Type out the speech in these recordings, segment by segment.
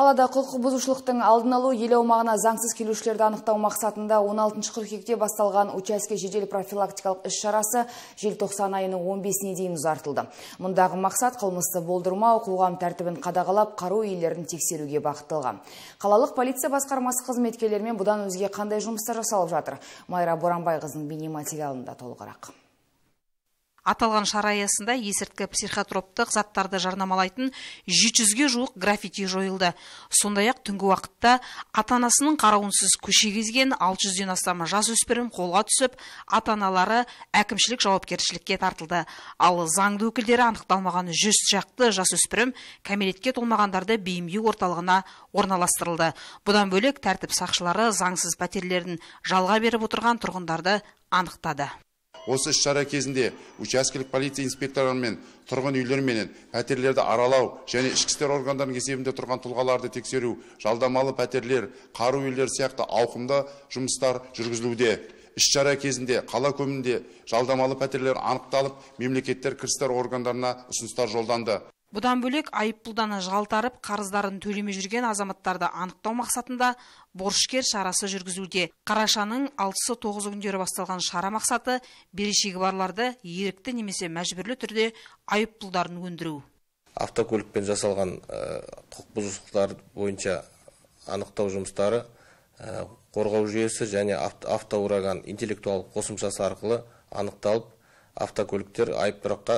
Қалада құлқы бұзушылықтың алдын алу ел аумағына заңсыз келушілерді анықтау мақсатында 16 кекте басталған учаске жедел профилактикалық іс шарасы 90 айының 15-не дейін ұзартылды. Мұндағы мақсат қылмысты болдырмау, қоғам тәртібін қадағалап, қару иелерін тексеруге бағытталған. Қалалық полиция басқармасы қызметкелермен бұдан өзге қандай жұмыстар жасалып жатыр? Майра Боранбайқызының бейнематериалында толығырақ аталған шара аясында есірткі психотроптық заттарды жарнамалайтын жеті жүзге жуық граффити жойылды сондай ақ түнгі уақытта ата анасының қарауынсыз көше кезген алты жүзден астам жасөспірім қолға түсіп ата аналары әкімшілік жауапкершілікке тартылды ал заңды өкілдері анықталмаған жүз шақты жасөспірім кәмелетке толмағандарды бейімдеу орталығына орналастырылды бұдан бөлек тәртіп сақшылары заңсыз пәтерлерін жалға беріп отырған тұрғындарды анықтады осы іс шара кезінде учаскелік полиция инспекторларымен тұрғын үйлерменен пәтерлерді аралау және ішкі істер органдарының есебінде тұрған тұлғаларды тексеру жалдамалы пәтерлер қару үйлер сияқты ауқымды жұмыстар жүргізілуде іс шара кезінде қала көмінде жалдамалы пәтерлер анықталып мемлекеттер кірістер органдарына ұсыныстар жолданды бұдан бөлек айыппұлдан жалтарып қарыздарын төлемей жүрген азаматтарды анықтау мақсатында борышкер шарасы жүргізуде қарашаның алтысы тоғызы күндері басталған шара мақсаты берешегі барларды ерікті немесе мәжбүрлі түрде айыппұлдарын өндіру автокөлікпен жасалған э, құқық бұзушылықтар бойынша анықтау жұмыстары э, қорғау жүйесі және автоураган интеллектуалдық қосымшасы арқылы анықталып автокөліктер айып тұраққа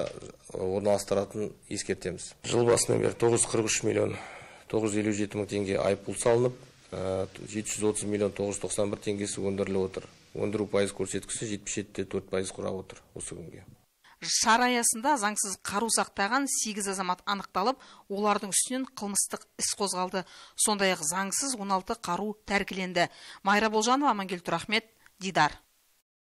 орналастыратынын ескертеміз жыл басынан бері тоғыз қырық миллион тоғыз елу жеті мың теңге айыппұл салынып ә, жеті жүз отыз миллион тоғыз жүз тоқсан бір теңгесі өндіріліп отыр өндіру пайыз көрсеткіші жетпіс жеті де төрт пайыз құрап отыр осы күнге шара аясында заңсыз қару сақтаған сегіз азамат анықталып олардың үстінен қылмыстық іс қозғалды сондай ақ заңсыз 16 қару тәркіленді майра болжанова амангелді тұрахмет дидар